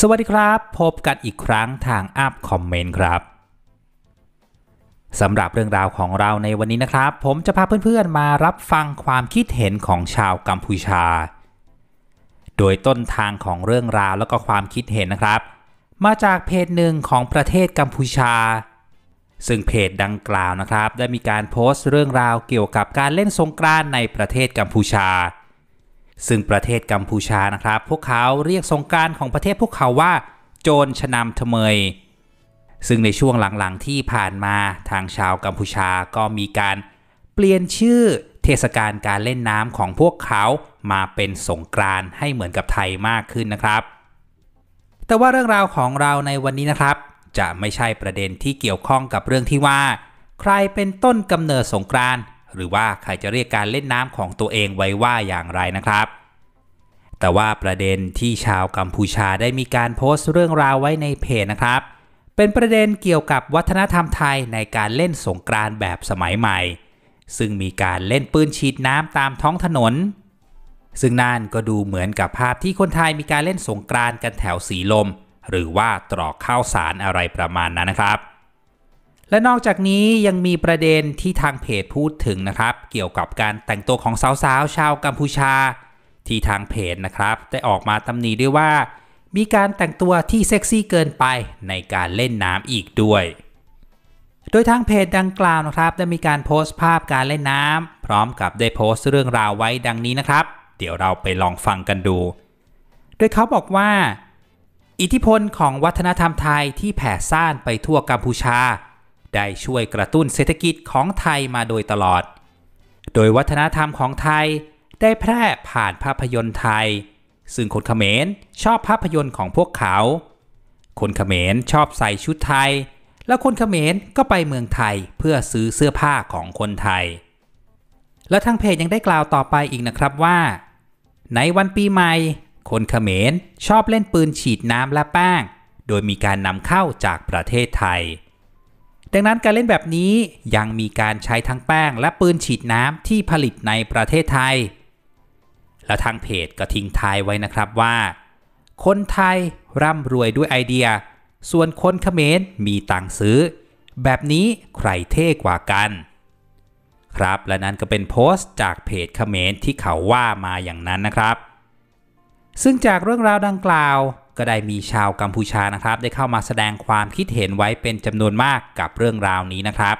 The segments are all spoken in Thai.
สวัสดีครับพบกันอีกครั้งทางอัพ คอมเมนต์ครับ สำหรับเรื่องราวของเราในวันนี้นะครับ ผมจะพาเพื่อนๆมารับฟังความคิดเห็นของชาวกัมพูชา โดยต้นทางของเรื่องราวแล้วก็ความคิดเห็นนะครับ มาจากเพจหนึ่งของประเทศกัมพูชา ซึ่งเพจดังกล่าวนะครับ ได้มีการโพสต์เรื่องราวเกี่ยวกับการเล่นสงกรานในประเทศกัมพูชาซึ่งประเทศกัมพูชานะครับ พวกเขาเรียกสงการของประเทศพวกเขาว่าโจรชนามเมย ซึ่งในช่วงหลังๆที่ผ่านมาทางชาวกัมพูชาก็มีการเปลี่ยนชื่อเทศกาลการเล่นน้ำของพวกเขามาเป็นสงกรานให้เหมือนกับไทยมากขึ้นนะครับ แต่ว่าเรื่องราวของเราในวันนี้นะครับ จะไม่ใช่ประเด็นที่เกี่ยวข้องกับเรื่องที่ว่า ใครเป็นต้นกำเนิดสงกรานหรือว่าใครจะเรียกการเล่นน้ำของตัวเองไว้ว่าอย่างไรนะครับ แต่ว่าประเด็นที่ชาวกัมพูชาได้มีการโพสต์เรื่องราวไว้ในเพจนะครับ เป็นประเด็นเกี่ยวกับวัฒนธรรมไทยในการเล่นสงกรานแบบสมัยใหม่ ซึ่งมีการเล่นปืนฉีดน้ำตามท้องถนน ซึ่งนั่นก็ดูเหมือนกับภาพที่คนไทยมีการเล่นสงกรานกันแถวสีลม หรือว่าตรอกข้าวสารอะไรประมาณนั้นนะครับและนอกจากนี้ยังมีประเด็นที่ทางเพจพูดถึงนะครับ เกี่ยวกับการแต่งตัวของสาวๆชาวกัมพูชา ที่ทางเพจนะครับได้ออกมาตำหนิด้วยว่ามีการแต่งตัวที่เซ็กซี่เกินไปในการเล่นน้ำอีกด้วย โดยทางเพจดังกล่าวนะครับได้มีการโพสต์ภาพการเล่นน้ำพร้อมกับได้โพสต์เรื่องราวไว้ดังนี้นะครับ เดี๋ยวเราไปลองฟังกันดู โดยเขาบอกว่า อิทธิพลของวัฒนธรรมไทยที่แผ่ซ่านไปทั่วกัมพูชาได้ช่วยกระตุ้นเศรษฐกิจของไทยมาโดยตลอด โดยวัฒนธรรมของไทยได้แพร่ผ่านภาพยนตร์ไทย ซึ่งคนเขมรชอบภาพยนตร์ของพวกเขา คนเขมรชอบใส่ชุดไทย และคนเขมรก็ไปเมืองไทยเพื่อซื้อเสื้อผ้าของคนไทย และทางเพจยังได้กล่าวต่อไปอีกนะครับว่า ในวันปีใหม่คนเขมรชอบเล่นปืนฉีดน้ำและแป้ง โดยมีการนำเข้าจากประเทศไทยดังนั้นการเล่นแบบนี้ยังมีการใช้ทั้งแป้ง และปืนฉีดน้ำที่ผลิตในประเทศไทย และทางเพจก็ทิ้งท้ายไว้นะครับว่า คนไทยร่ำรวยด้วยไอเดีย ส่วนคนเขมรมีตังซื้อ แบบนี้ใครเท่กว่ากันครับและนั้นก็เป็นโพสต์จากเพจเขมรที่เขาว่ามาอย่างนั้นนะครับซึ่งจากเรื่องราวดังกล่าวก็ได้มีชาวกัมพูชานะครับ ได้เข้ามาแสดงความคิดเห็นไว้เป็นจำนวนมากกับเรื่องราวนี้นะครับ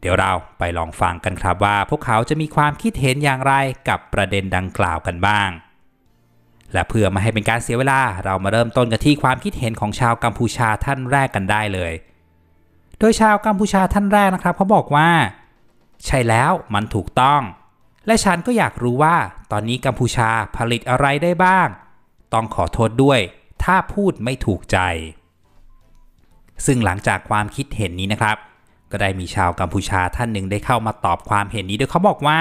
เดี๋ยวเราไปลองฟังกันครับว่าพวกเขาจะมีความคิดเห็นอย่างไรกับประเด็นดังกล่าวกันบ้าง และเพื่อไม่ให้เป็นการเสียเวลาเรามาเริ่มต้นกันที่ความคิดเห็นของชาวกัมพูชาท่านแรกกันได้เลย โดยชาวกัมพูชาท่านแรกนะครับเขาบอกว่า ใช่แล้วมันถูกต้อง และฉันก็อยากรู้ว่าตอนนี้กัมพูชาผลิตอะไรได้บ้าง ต้องขอโทษด้วยถ้าพูดไม่ถูกใจ ซึ่งหลังจากความคิดเห็นนี้นะครับ ก็ได้มีชาวกัมพูชาท่านหนึ่งได้เข้ามาตอบความเห็นนี้ โดยเขาบอกว่า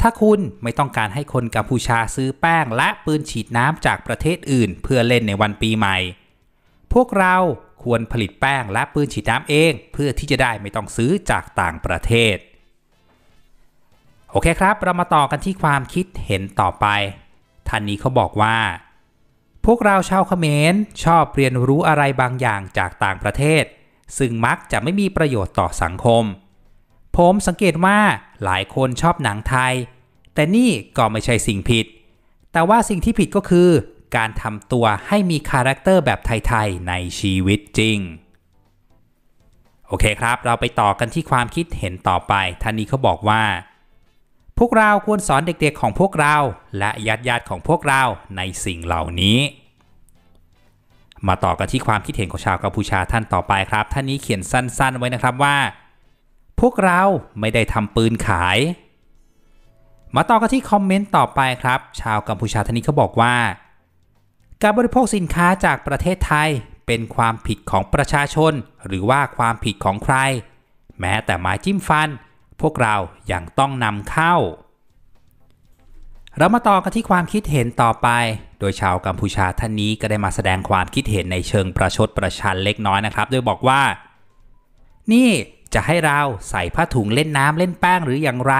ถ้าคุณไม่ต้องการให้คนกัมพูชาซื้อแป้งและปืนฉีดน้ำจากประเทศอื่นเพื่อเล่นในวันปีใหม่ พวกเราควรผลิตแป้งและปืนฉีดน้ำเอง เพื่อที่จะได้ไม่ต้องซื้อจากต่างประเทศ โอเคครับ เรามาต่อกันที่ความคิดเห็นต่อไป ท่านนี้เขาบอกว่าพวกเราชาวเขมรชอบเรียนรู้อะไรบางอย่างจากต่างประเทศ ซึ่งมักจะไม่มีประโยชน์ต่อสังคม ผมสังเกตว่าหลายคนชอบหนังไทย แต่นี่ก็ไม่ใช่สิ่งผิด แต่ว่าสิ่งที่ผิดก็คือ การทำตัวให้มีคาแรคเตอร์แบบไทยๆ ในชีวิตจริง โอเคครับ เราไปต่อกันที่ความคิดเห็นต่อไป ท่านนี้เขาบอกว่าพวกเราควรสอนเด็กๆของพวกเรา และญาติญาติของพวกเราในสิ่งเหล่านี้ มาต่อกันที่ความคิดเห็นของชาวกัมพูชาท่านต่อไปครับ ท่านนี้เขียนสั้นๆ ไว้นะครับว่า พวกเราไม่ได้ทำปืนขายมาต่อกันที่คอมเมนต์ต่อไปครับ ชาวกัมพูชาท่านนี้เขาบอกว่า การบริโภคสินค้าจากประเทศไทยเป็นความผิดของประชาชน หรือว่าความผิดของใคร แม้แต่ไม้จิ้มฟันพวกเราอย่างต้องนำเข้า เรามาต่อกันที่ความคิดเห็นต่อไป โดยชาวกัมพูชาท่านนี้ก็ได้มาแสดงความคิดเห็นในเชิงประชดประชันเล็กน้อยนะครับ โดยบอกว่า นี่จะให้เราใส่ผ้าถุงเล่นน้ำเล่นแป้งหรืออย่างไร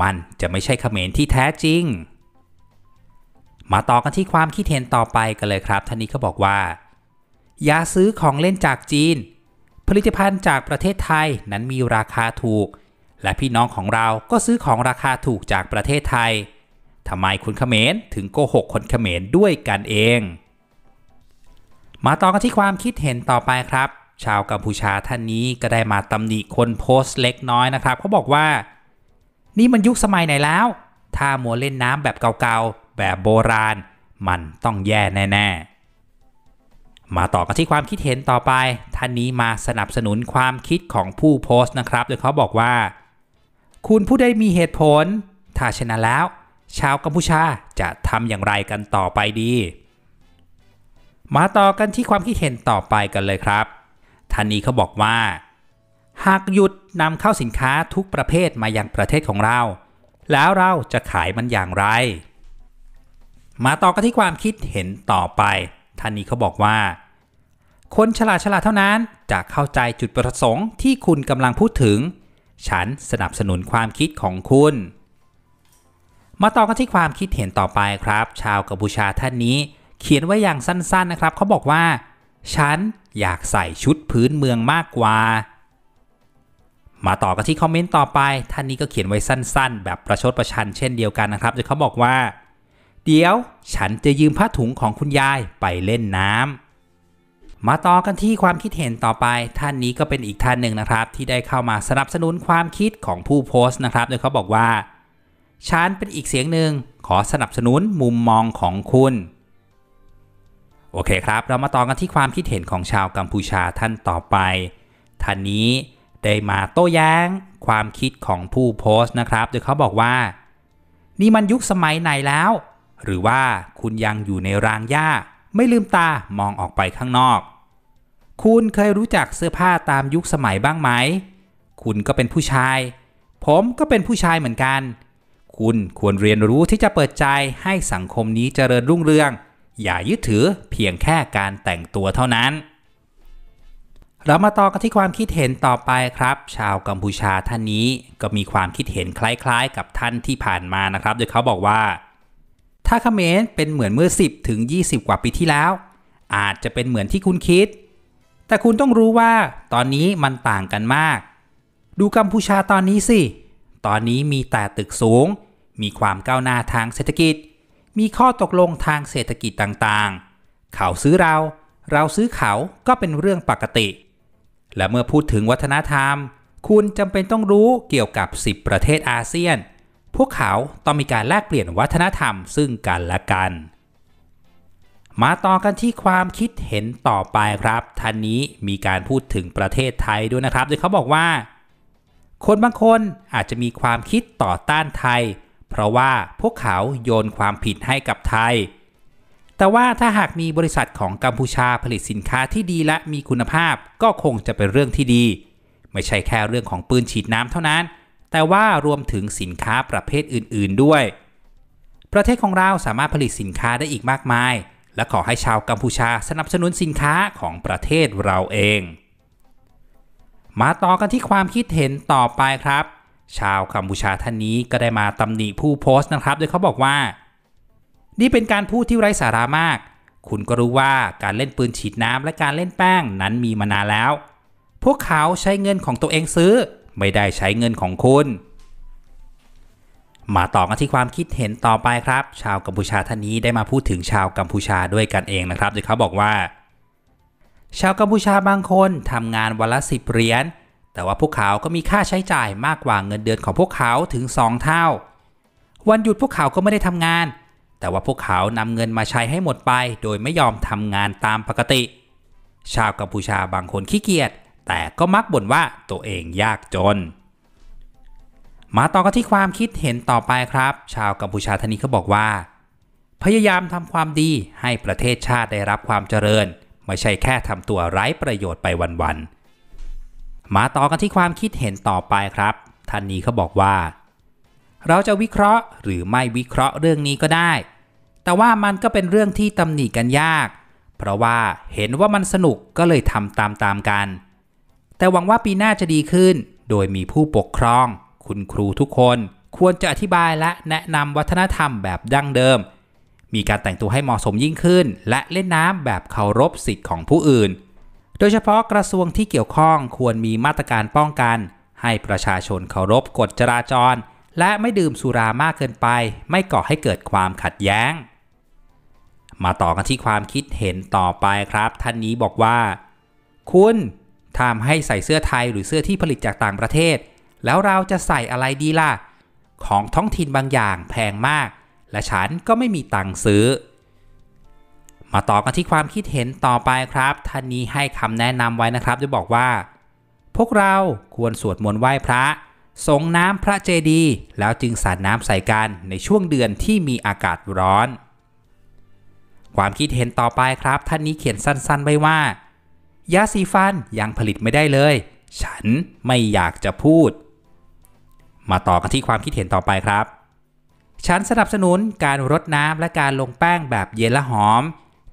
มันจะไม่ใช่เขมรที่แท้จริง มาต่อกันที่ความคิดเห็นต่อไปกันเลยครับ ท่านนี้ก็บอกว่าอย่าซื้อของเล่นจากจีน ผลิตภัณฑ์จากประเทศไทยนั้นมีราคาถูกและพี่น้องของเราก็ซื้อของราคาถูกจากประเทศไทย ทำไมคุณเขมรถึงโกหกคนเขมรด้วยกันเอง มาต่อกันที่ความคิดเห็นต่อไปครับ ชาวกัมพูชาท่านนี้ก็ได้มาตำหนิคนโพสต์เล็กน้อยนะครับเขาบอกว่า นี่มันยุคสมัยไหนแล้ว ถ้ามัวเล่นน้ำแบบเก่าๆ แบบโบราณ มันต้องแย่แน่ ๆ มาต่อกันที่ความคิดเห็นต่อไป ท่านนี้มาสนับสนุนความคิดของผู้โพสต์นะครับ โดยเขาบอกว่าคุณผู้ใดมีเหตุผล ถ้าชนะแล้วชาวกัมพูชาจะทำอย่างไรกันต่อไปดี มาต่อกันที่ความคิดเห็นต่อไปกันเลยครับท่านนี้เขาบอกว่า หากหยุดนำเข้าสินค้าทุกประเภทมายังประเทศของเรา แล้วเราจะขายมันอย่างไร มาต่อกันที่ความคิดเห็นต่อไปท่านนี้เขาบอกว่า คนฉลาดฉลาดเท่านั้นจะเข้าใจจุดประสงค์ที่คุณกำลังพูดถึงฉันสนับสนุนความคิดของคุณ มาต่อกันที่ความคิดเห็นต่อไปครับ ชาวกัมพูชาท่านนี้ เขียนไว้อย่างสั้นๆนะครับเขาบอกว่า ฉันอยากใส่ชุดพื้นเมืองมากกว่า มาต่อกันที่คอมเมนต์ต่อไป ท่านนี้ก็เขียนไว้สั้น ๆ แบบประชดประชันเช่นเดียวกันนะครับโดยเขาบอกว่า เดี๋ยวฉันจะยืมผ้าถุงของคุณยายไปเล่นน้ำมาต่อกันที่ความคิดเห็นต่อไป ท่านนี้ก็เป็นอีกท่านหนึ่งนะครับ ที่ได้เข้ามาสนับสนุนความคิดของผู้โพสต์นะครับ โดยเขาบอกว่าฉันเป็นอีกเสียงหนึ่งขอสนับสนุนมุมมองของคุณ โอเคครับ เรามาต่อกันที่ความคิดเห็นของชาวกัมพูชาท่านต่อไป ท่านนี้ได้มาโต้แย้งความคิดของผู้โพสต์นะครับ โดยเขาบอกว่า นี่มันยุคสมัยไหนแล้ว หรือว่าคุณยังอยู่ในรางหญ้าไม่ลืมตามองออกไปข้างนอก คุณเคยรู้จักเสื้อผ้าตามยุคสมัยบ้างไหม คุณก็เป็นผู้ชาย ผมก็เป็นผู้ชายเหมือนกัน คุณควรเรียนรู้ที่จะเปิดใจให้สังคมนี้เจริญรุ่งเรือง อย่ายึดถือเพียงแค่การแต่งตัวเท่านั้นเรามาต่อกันที่ความคิดเห็นต่อไปครับ ชาวกัมพูชาท่านนี้ก็มีความคิดเห็นคล้าย ๆ กับท่านที่ผ่านมานะครับ โดยเขาบอกว่าถ้าเขมรเป็นเหมือนเมื่อ 10ถึง20 กว่าปีที่แล้ว อาจจะเป็นเหมือนที่คุณคิด แต่คุณต้องรู้ว่าตอนนี้มันต่างกันมาก ดูกัมพูชาตอนนี้สิ ตอนนี้มีแต่ตึกสูง มีความก้าวหน้าทางเศรษฐกิจ มีข้อตกลงทางเศรษฐกิจต่างๆ เขาซื้อเราเราซื้อเขาก็เป็นเรื่องปกติ และเมื่อพูดถึงวัฒนธรรม คุณจำเป็นต้องรู้เกี่ยวกับ10ประเทศอาเซียนพวกเขาต้องมีการแลกเปลี่ยนวัฒนธรรมซึ่งกันและกัน มาต่อกันที่ความคิดเห็นต่อไปครับท่านนี้มีการพูดถึงประเทศไทยด้วยนะครับโดยเขาบอกว่า คนบางคนอาจจะมีความคิดต่อต้านไทย เพราะว่าพวกเขาโยนความผิดให้กับไทย แต่ว่าถ้าหากมีบริษัทของกัมพูชาผลิตสินค้าที่ดีและมีคุณภาพก็คงจะเป็นเรื่องที่ดี ไม่ใช่แค่เรื่องของปืนฉีดน้ำเท่านั้นแต่ว่ารวมถึงสินค้าประเภทอื่นๆด้วย ประเทศของเราสามารถผลิตสินค้าได้อีกมากมาย และขอให้ชาวกัมพูชาสนับสนุนสินค้าของประเทศเราเอง มาต่อกันที่ความคิดเห็นต่อไปครับ ชาวกัมพูชาท่านนี้ก็ได้มาตำหนิผู้โพสต์นะครับ โดยเขาบอกว่า นี่เป็นการพูดที่ไร้สาระมาก คุณก็รู้ว่าการเล่นปืนฉีดน้ำและการเล่นแป้งนั้นมีมานานแล้ว พวกเขาใช้เงินของตัวเองซื้อไม่ได้ใช้เงินของคุณ มาต่อกันที่ความคิดเห็นต่อไปครับ ชาวกัมพูชาท่านนี้ได้มาพูดถึงชาวกัมพูชาด้วยกันเองนะครับโดยเขาบอกว่า ชาวกัมพูชาบางคนทำงานวันละสิบเหรียญ แต่ว่าพวกเขา ก็มีค่าใช้จ่ายมากกว่าเงินเดือนของพวกเขาถึง2เท่า วันหยุดพวกเขา ก็ไม่ได้ทำงาน แต่ว่าพวกเขานำเงินมาใช้ให้หมดไป โดยไม่ยอมทำงานตามปกติ ชาวกัมพูชาบางคนขี้เกียจแต่ก็มักบ่นว่าตัวเองยากจน มาต่อกันที่ความคิดเห็นต่อไปครับ ชาวกัมพูชาท่านนี้เขาบอกว่า พยายามทำความดีให้ประเทศชาติได้รับความเจริญ ไม่ใช่แค่ทำตัวไร้ประโยชน์ไปวันๆมาต่อกันที่ความคิดเห็นต่อไปครับท่านนี้เขาบอกว่า เราจะวิเคราะห์หรือไม่วิเคราะห์เรื่องนี้ก็ได้ แต่ว่ามันก็เป็นเรื่องที่ตำหนิกันยาก เพราะว่าเห็นว่ามันสนุกก็เลยทำตามๆกันแต่หวังว่าปีหน้าจะดีขึ้น โดยมีผู้ปกครอง คุณครูทุกคนควรจะอธิบายและแนะนำวัฒนธรรมแบบดั้งเดิม มีการแต่งตัวให้เหมาะสมยิ่งขึ้น และเล่นน้ำแบบเคารพสิทธิ์ของผู้อื่น โดยเฉพาะกระทรวงที่เกี่ยวข้องควรมีมาตรการป้องกัน ให้ประชาชนเคารพกฎจราจร และไม่ดื่มสุรามากเกินไป ไม่ก่อให้เกิดความขัดแย้ง มาต่อกันที่ความคิดเห็นต่อไปครับ ท่านนี้บอกว่า คุณทำให้ใส่เสื้อไทยหรือเสื้อที่ผลิตจากต่างประเทศ แล้วเราจะใส่อะไรดีล่ะ ของท้องถิ่นบางอย่างแพงมาก และฉันก็ไม่มีตังค์ซื้อ มาต่อกันที่ความคิดเห็นต่อไปครับท่านนี้ให้คำแนะนำไว้นะครับโดยบอกว่า พวกเราควรสวดมนต์ไหว้พระสงน้ำพระเจดีย์แล้วจึงสาดน้ำใส่กันในช่วงเดือนที่มีอากาศร้อน ความคิดเห็นต่อไปครับท่านนี้เขียนสั้น ๆ ไว้ว่ายาสีฟันยังผลิตไม่ได้เลย ฉันไม่อยากจะพูด มาต่อกันที่ความคิดเห็นต่อไปครับ ฉันสนับสนุนการรดน้ำและการลงแป้งแบบเย็นและหอม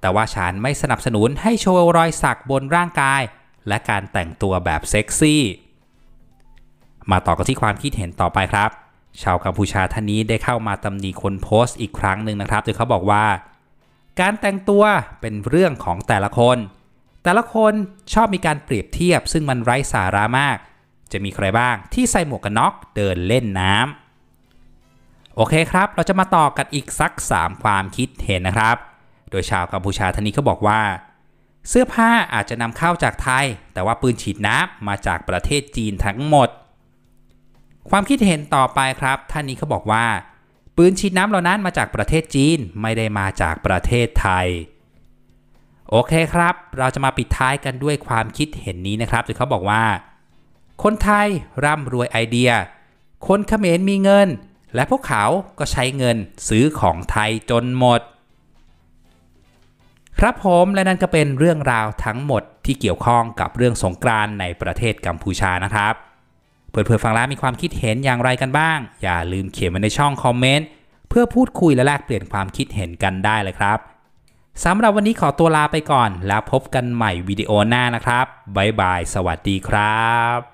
แต่ว่าฉันไม่สนับสนุนให้โชว์รอยสักบนร่างกาย และการแต่งตัวแบบเซ็กซี่ มาต่อกันที่ความคิดเห็นต่อไปครับ ชาวกัมพูชาท่านนี้ได้เข้ามาตำหนิคนโพสต์อีกครั้งหนึ่งนะครับโดยเขาบอกว่า การแต่งตัวเป็นเรื่องของแต่ละคนแต่ละคนชอบมีการเปรียบเทียบ ซึ่งมันไร้สาระมาก จะมีใครบ้างที่ใส่หมวกกันน็อกเดินเล่นน้ำโอเคครับ เราจะมาต่อกันอีกสัก 3 ความคิดเห็นนะครับ โดยชาวกัมพูชาท่านนี้เขาบอกว่า เสื้อผ้าอาจจะนำเข้าจากไทย แต่ว่าปืนฉีดน้ำมาจากประเทศจีนทั้งหมด ความคิดเห็นต่อไปครับ ท่านนี้เขาบอกว่า ปืนฉีดน้ำเหล่านั้นมาจากประเทศจีนไม่ได้มาจากประเทศไทยโอเคครับ เราจะมาปิดท้ายกันด้วยความคิดเห็นนี้นะครับโดยเขาบอกว่า คนไทยร่ำรวยไอเดีย คนเขมรมีเงิน และพวกเขาก็ใช้เงินซื้อของไทยจนหมด ครับผม และนั่นก็เป็นเรื่องราวทั้งหมดที่เกี่ยวข้องกับเรื่องสงกรานในประเทศกัมพูชานะครับเพื่อนๆฟังแล้วมีความคิดเห็นอย่างไรกันบ้าง อย่าลืมเขียนมาในช่องคอมเมนต์เพื่อพูดคุยและแลกเปลี่ยนความคิดเห็นกันได้เลยครับสำหรับวันนี้ขอตัวลาไปก่อน แล้วพบกันใหม่วิดีโอหน้านะครับ บ๊ายบาย สวัสดีครับ